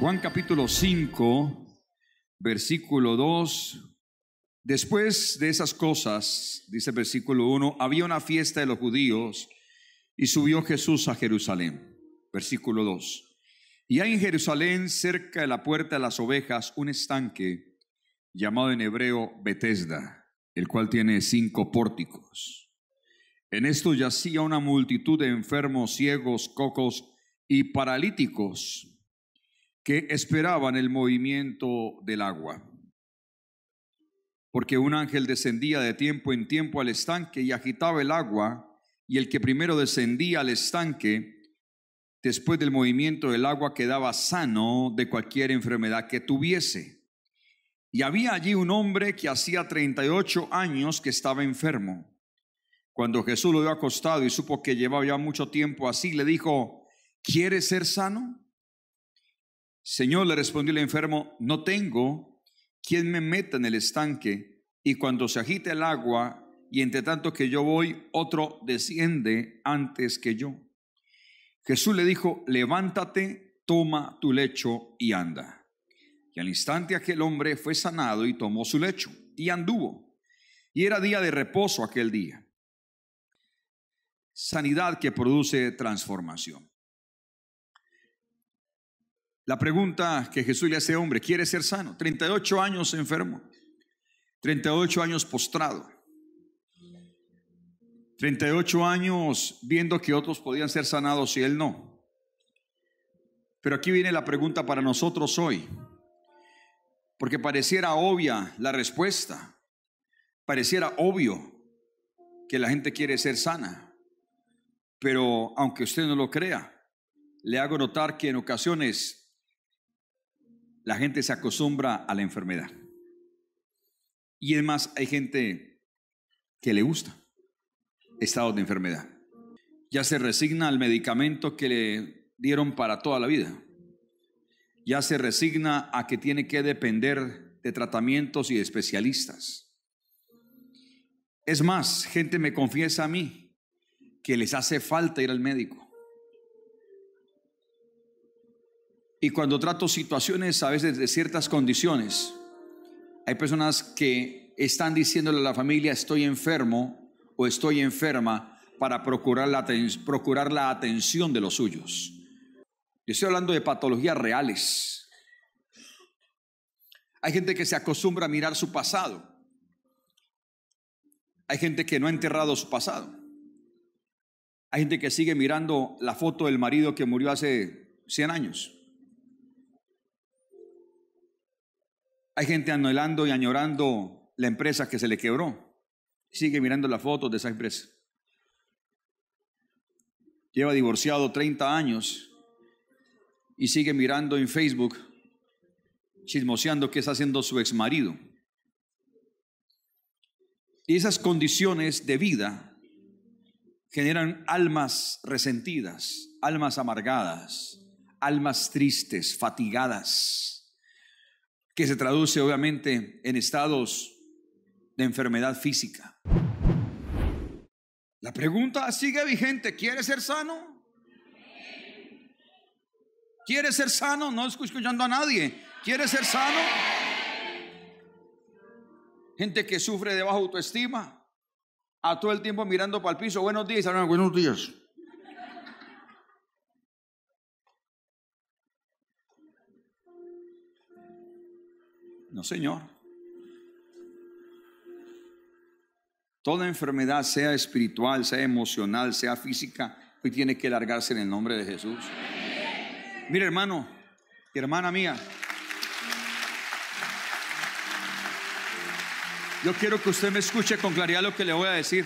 Juan capítulo 5, versículo 2. Después de esas cosas, dice versículo 1, había una fiesta de los judíos y subió Jesús a Jerusalén. Versículo 2. Y hay en Jerusalén, cerca de la puerta de las ovejas, un estanque llamado en hebreo Betesda, el cual tiene cinco pórticos. En esto yacía una multitud de enfermos, ciegos, cocos y paralíticos que esperaban el movimiento del agua, porque un ángel descendía de tiempo en tiempo al estanque y agitaba el agua, y el que primero descendía al estanque, después del movimiento del agua, quedaba sano de cualquier enfermedad que tuviese. Y había allí un hombre que hacía 38 años que estaba enfermo. Cuando Jesús lo vio acostado y supo que llevaba ya mucho tiempo así, le dijo, ¿quieres ser sano? Señor, le respondió el enfermo, no tengo quien me meta en el estanque, y cuando se agita el agua, y entre tanto que yo voy, otro desciende antes que yo. Jesús le dijo, levántate, toma tu lecho y anda. Y al instante aquel hombre fue sanado y tomó su lecho y anduvo. Y era día de reposo aquel día. Sanidad que produce transformación. La pregunta que Jesús le hace, hombre, ¿quiere ser sano? 38 años enfermo, 38 años postrado, 38 años viendo que otros podían ser sanados y él no. Pero aquí viene la pregunta para nosotros hoy, porque pareciera obvia la respuesta, pareciera obvio que la gente quiere ser sana, pero aunque usted no lo crea, le hago notar que en ocasiones la gente se acostumbra a la enfermedad. Y es más, hay gente que le gusta estado de enfermedad. Ya se resigna al medicamento que le dieron para toda la vida. Ya se resigna a que tiene que depender de tratamientos y especialistas. Es más, gente me confiesa a mí que les hace falta ir al médico. Y cuando trato situaciones, a veces de ciertas condiciones, hay personas que están diciéndole a la familia, estoy enfermo o estoy enferma, para procurar la, procurar la atención de los suyos. Yo estoy hablando de patologías reales. Hay gente que se acostumbra a mirar su pasado. Hay gente que no ha enterrado su pasado. Hay gente que sigue mirando la foto del marido que murió hace 100 años. Hay gente anhelando y añorando la empresa que se le quebró. Sigue mirando las fotos de esa empresa. Lleva divorciado 30 años y sigue mirando en Facebook, chismoseando qué está haciendo su ex marido. Y esas condiciones de vida generan almas resentidas, almas amargadas, almas tristes, fatigadas que se traduce obviamente en estados de enfermedad física. La pregunta sigue vigente, ¿quiere ser sano? ¿Quiere ser sano? No escuchando a nadie. ¿Quiere ser sano? Gente que sufre de baja autoestima, a todo el tiempo mirando para el piso. Buenos días, buenos días. No, Señor. Toda enfermedad, sea espiritual, sea emocional, sea física, hoy tiene que largarse en el nombre de Jesús. Mira, hermano y hermana mía, yo quiero que usted me escuche con claridad lo que le voy a decir.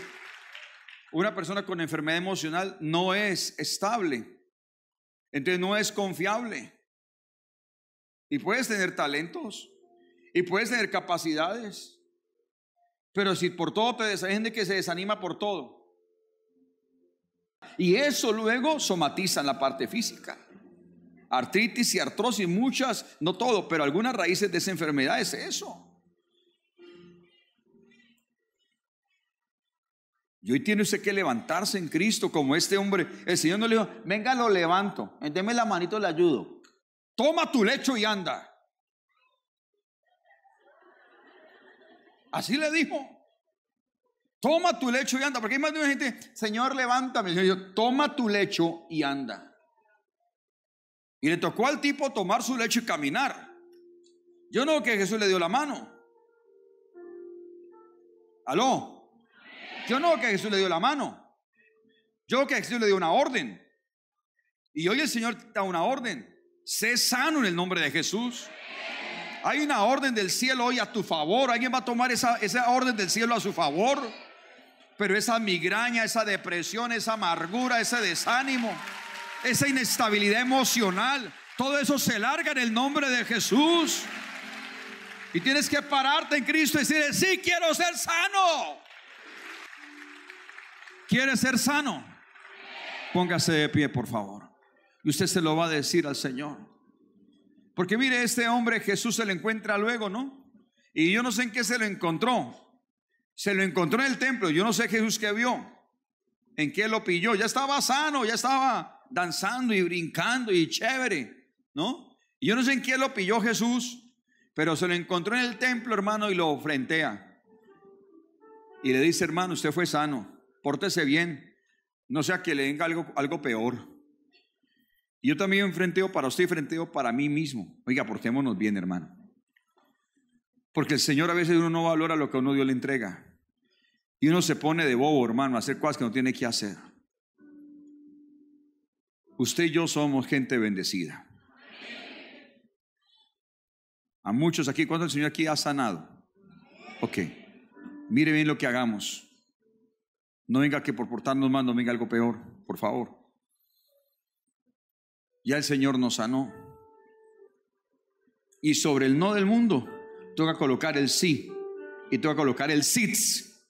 Una persona con enfermedad emocional no es estable, entonces no es confiable. Y puedes tener talentos, y puedes tener capacidades. Pero si por todo te desanima, hay gente que se desanima por todo. Y eso luego somatiza en la parte física. Artritis y artrosis, muchas, no todo, pero algunas raíces de esa enfermedad es eso. Y hoy tiene usted que levantarse en Cristo como este hombre. El Señor no le dijo, venga, lo levanto, déme la manito, le ayudo. Toma tu lecho y anda. Así le dijo. Toma tu lecho y anda. Porque hay más de una gente, Señor, levántame. yo, toma tu lecho y anda. Y le tocó al tipo tomar su lecho y caminar. Yo no que Jesús le dio la mano. ¿Aló? Yo no que Jesús le dio la mano. Yo que Jesús le dio una orden. Y hoy el Señor da una orden. Sé sano en el nombre de Jesús. Hay una orden del cielo hoy a tu favor. Alguien va a tomar esa, esa orden del cielo a su favor. Pero esa migraña, esa depresión, esa amargura, ese desánimo, esa inestabilidad emocional, todo eso se larga en el nombre de Jesús. Y tienes que pararte en Cristo y decir, sí, quiero ser sano. ¿Quieres ser sano? Póngase de pie, por favor. Y usted se lo va a decir al Señor. Porque mire, este hombre Jesús se lo encuentra luego, ¿no? Y yo no sé en qué se lo encontró. Se lo encontró en el templo. Yo no sé Jesús qué vio. En qué lo pilló. Ya estaba sano, ya estaba danzando y brincando y chévere, ¿no? Y yo no sé en qué lo pilló Jesús, pero se lo encontró en el templo, hermano, y lo frentea. Y le dice, hermano, usted fue sano, pórtese bien, no sea que le venga algo, algo peor. Yo también enfrenteo para usted y frenteo para mí mismo. Oiga, portémonos bien, hermano. Porque el Señor a veces uno no valora lo que uno Dios le entrega. Y uno se pone de bobo, hermano, a hacer cosas que no tiene que hacer. Usted y yo somos gente bendecida. A muchos aquí, ¿cuánto el Señor aquí ha sanado? Ok. Mire bien lo que hagamos. No venga que por portarnos mal no venga algo peor, por favor ya el Señor nos sanó. Y sobre el no del mundo, toca colocar el sí y toca colocar el sits.